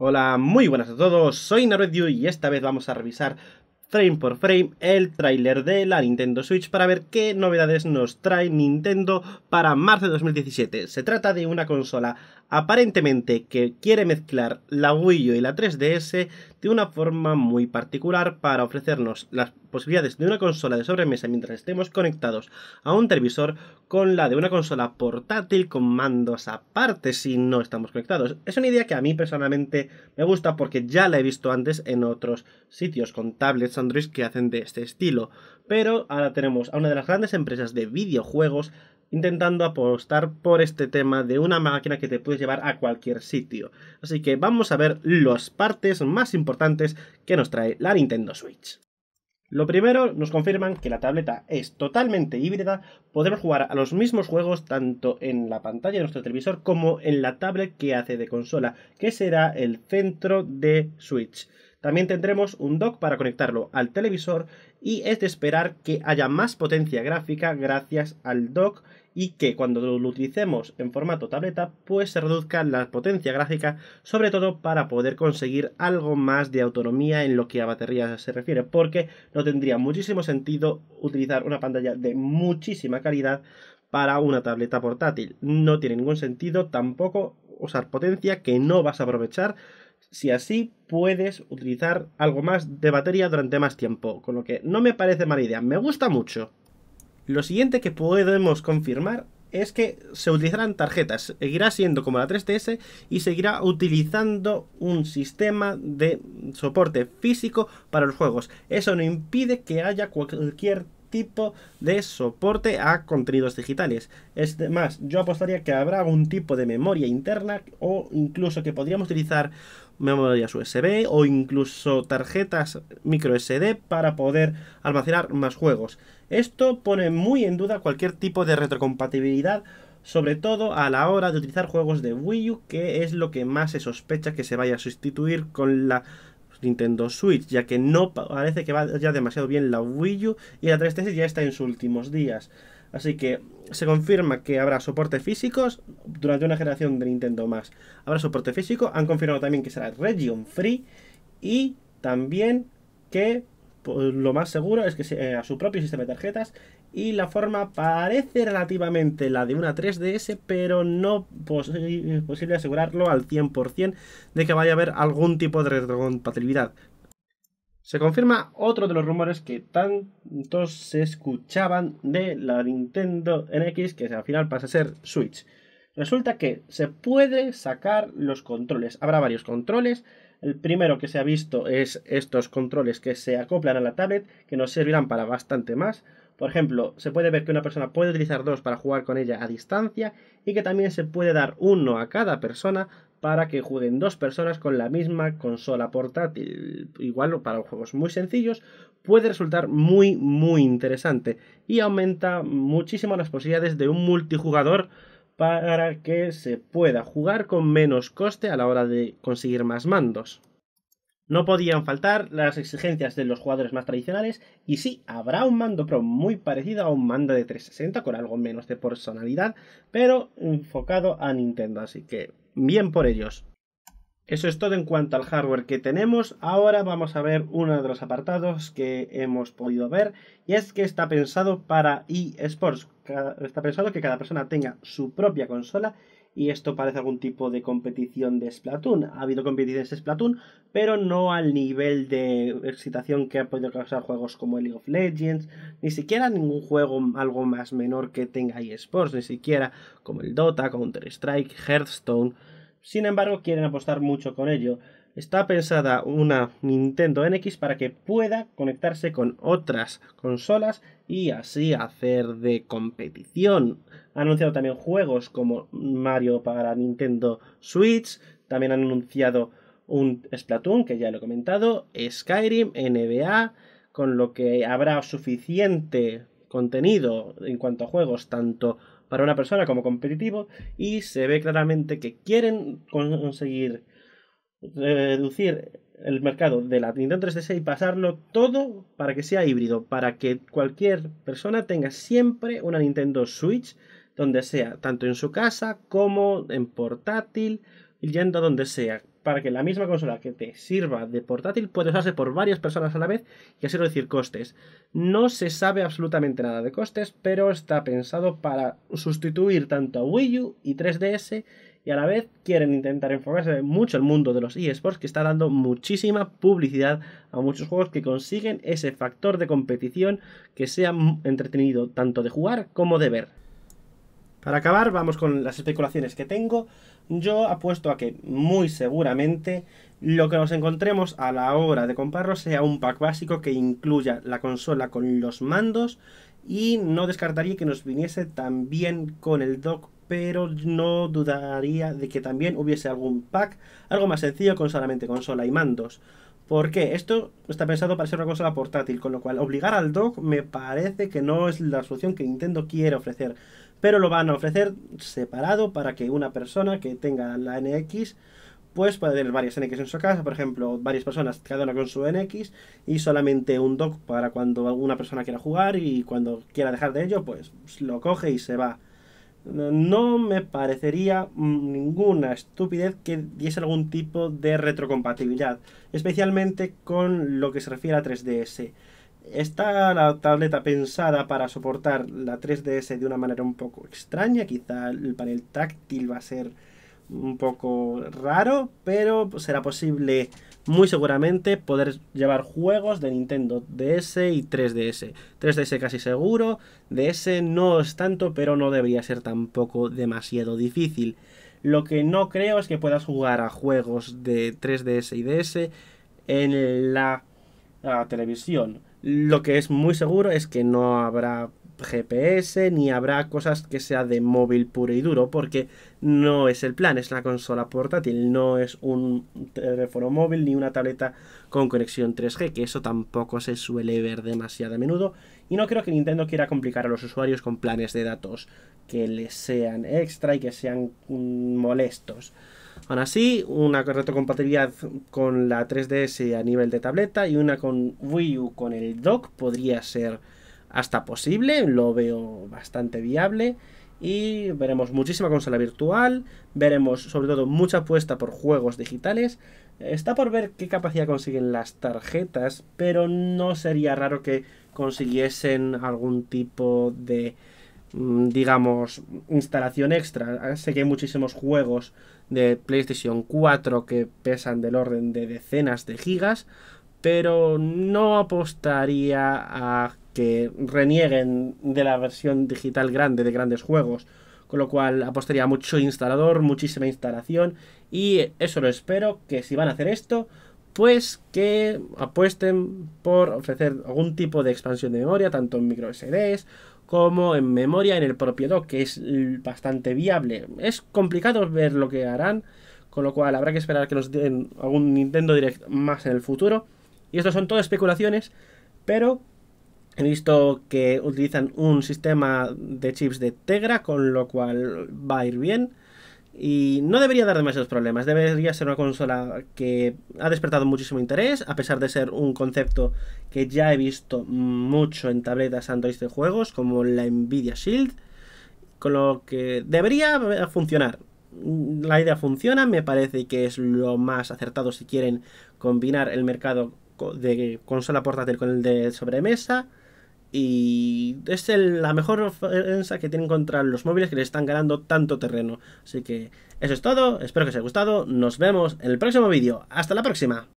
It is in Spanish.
Hola, muy buenas a todos, soy NarutoDew y esta vez vamos a revisar frame por frame el tráiler de la Nintendo Switch para ver qué novedades nos trae Nintendo para marzo de 2017. Se trata de una consola aparentemente que quiere mezclar la Wii U y la 3DS de una forma muy particular para ofrecernos las posibilidades de una consola de sobremesa mientras estemos conectados a un televisor con la de una consola portátil con mandos aparte si no estamos conectados. Es una idea que a mí personalmente me gusta porque ya la he visto antes en otros sitios con tablets Android que hacen de este estilo. Pero ahora tenemos a una de las grandes empresas de videojuegos intentando apostar por este tema de una máquina que te puedes llevar a cualquier sitio. Así que vamos a ver las partes más importantes que nos trae la Nintendo Switch. Lo primero, nos confirman que la tableta es totalmente híbrida, podremos jugar a los mismos juegos tanto en la pantalla de nuestro televisor como en la tablet que hace de consola, que será el centro de Switch. También tendremos un dock para conectarlo al televisor y es de esperar que haya más potencia gráfica gracias al dock y que cuando lo utilicemos en formato tableta pues se reduzca la potencia gráfica sobre todo para poder conseguir algo más de autonomía en lo que a baterías se refiere porque no tendría muchísimo sentido utilizar una pantalla de muchísima calidad para una tableta portátil no tiene ningún sentido tampoco usar potencia que no vas a aprovechar si así puedes utilizar algo más de batería durante más tiempo, con lo que no me parece mala idea, me gusta mucho. Lo siguiente que podemos confirmar es que se utilizarán tarjetas, seguirá siendo como la 3DS y seguirá utilizando un sistema de soporte físico para los juegos. Eso no impide que haya cualquier tipo de soporte a contenidos digitales. Es más, yo apostaría que habrá algún tipo de memoria interna o incluso que podríamos utilizar memorias USB o incluso tarjetas micro SD para poder almacenar más juegos. Esto pone muy en duda cualquier tipo de retrocompatibilidad sobre todo a la hora de utilizar juegos de Wii U, que es lo que más se sospecha que se vaya a sustituir con la Nintendo Switch, ya que no parece que vaya demasiado bien la Wii U y la 3DS ya está en sus últimos días. Así que se confirma que habrá soporte físicos durante una generación de Nintendo más. Habrá soporte físico, han confirmado también que será Region Free y también que pues, lo más seguro es que sea eh, a su propio sistema de tarjetas y la forma parece relativamente la de una 3DS, pero no es posible asegurarlo al 100% de que vaya a haber algún tipo de retrocompatibilidad. Se confirma otro de los rumores que tantos se escuchaban de la Nintendo NX, que al final pasa a ser Switch. Resulta que se puede sacar los controles. Habrá varios controles el primero que se ha visto es estos controles que se acoplan a la tablet, que nos servirán para bastante más. Por ejemplo, se puede ver que una persona puede utilizar dos para jugar con ella a distancia y que también se puede dar uno a cada persona para que jueguen dos personas con la misma consola portátil. Igual para juegos muy sencillos puede resultar muy muy interesante y aumenta muchísimo las posibilidades de un multijugador para que se pueda jugar con menos coste a la hora de conseguir más mandos. No podían faltar las exigencias de los jugadores más tradicionales y sí, habrá un mando Pro muy parecido a un mando de 360 con algo menos de personalidad, pero enfocado a Nintendo, así que bien por ellos. Eso es todo en cuanto al hardware que tenemos. Ahora vamos a ver uno de los apartados que hemos podido ver y es que está pensado para eSports. Está pensado que cada persona tenga su propia consola y esto parece algún tipo de competición de Splatoon. Ha habido competiciones de Splatoon, pero no al nivel de excitación que ha podido causar juegos como League of Legends, ni siquiera ningún juego algo más menor que tenga eSports, ni siquiera como el Dota, Counter-Strike, Hearthstone sin embargo, quieren apostar mucho con ello. Está pensada una Nintendo NX para que pueda conectarse con otras consolas y así hacer de competición. Han anunciado también juegos como Mario para Nintendo Switch, también han anunciado un Splatoon, que ya lo he comentado, Skyrim, NBA, con lo que habrá suficiente contenido en cuanto a juegos, tanto para una persona como competitivo, y se ve claramente que quieren conseguir eh, reducir el mercado de la Nintendo 3DS y pasarlo todo para que sea híbrido, para que cualquier persona tenga siempre una Nintendo Switch donde sea, tanto en su casa como en portátil, yendo donde sea, para que la misma consola que te sirva de portátil pueda usarse por varias personas a la vez y así decir, costes. No se sabe absolutamente nada de costes, pero está pensado para sustituir tanto a Wii U y 3DS y a la vez quieren intentar enfocarse mucho el mundo de los eSports que está dando muchísima publicidad a muchos juegos que consiguen ese factor de competición que sea entretenido tanto de jugar como de ver. Para acabar, vamos con las especulaciones que tengo. Yo apuesto a que muy seguramente lo que nos encontremos a la hora de comprarlo sea un pack básico que incluya la consola con los mandos y no descartaría que nos viniese también con el dock, pero no dudaría de que también hubiese algún pack, algo más sencillo con solamente consola y mandos. ¿Por qué? Esto está pensado para ser una consola portátil, con lo cual obligar al dock me parece que no es la solución que Nintendo quiere ofrecer pero lo van a ofrecer separado para que una persona que tenga la NX pues tener varias NX en su casa, por ejemplo, varias personas, cada una con su NX, y solamente un dock para cuando alguna persona quiera jugar y cuando quiera dejar de ello, pues lo coge y se va. No me parecería ninguna estupidez que diese algún tipo de retrocompatibilidad, especialmente con lo que se refiere a 3DS. Está la tableta pensada para soportar la 3DS de una manera un poco extraña, quizá el panel táctil va a ser un poco raro, pero será posible muy seguramente poder llevar juegos de Nintendo DS y 3DS. 3DS casi seguro, DS no es tanto, pero no debería ser tampoco demasiado difícil. Lo que no creo es que puedas jugar a juegos de 3DS y DS en la, la ah, televisión. Lo que es muy seguro es que no habrá GPS ni habrá cosas que sea de móvil puro y duro, porque no es el plan, es la consola portátil, no es un teléfono móvil ni una tableta con conexión 3G, que eso tampoco se suele ver demasiado a menudo, y no creo que Nintendo quiera complicar a los usuarios con planes de datos que les sean extra y que sean mm, molestos. Aún así, una compatibilidad con la 3DS a nivel de tableta y una con Wii U con el dock podría ser hasta posible, lo veo bastante viable y veremos muchísima consola virtual, veremos sobre todo mucha apuesta por juegos digitales. Está por ver qué capacidad consiguen las tarjetas, pero no sería raro que consiguiesen algún tipo de Mm, digamos, instalación extra. Sé que hay muchísimos juegos de PlayStation 4 que pesan del orden de decenas de gigas, pero no apostaría a que renieguen de la versión digital grande de grandes juegos. Con lo cual apostaría mucho instalador, muchísima instalación. Y eso lo espero, que si van a hacer esto, pues que apuesten por ofrecer algún tipo de expansión de memoria, tanto en SDs como en memoria en el propio dock, que es bastante viable. Es complicado ver lo que harán, con lo cual habrá que esperar que nos den algún Nintendo Direct más en el futuro. Y esto son todo especulaciones, pero he visto que utilizan un sistema de chips de Tegra, con lo cual va a ir bien. Y no debería dar demasiados problemas. Debería ser una consola que ha despertado muchísimo interés, a pesar de ser un concepto que ya he visto mucho en tabletas Android de juegos, como la Nvidia Shield. Con lo que debería funcionar. La idea funciona, me parece que es lo más acertado si quieren combinar el mercado de consola portátil con el de sobremesa. Y es la mejor ofensa que tienen contra los móviles que les están ganando tanto terreno. Así que eso es todo, espero que os haya gustado, nos vemos en el próximo vídeo. ¡Hasta la próxima!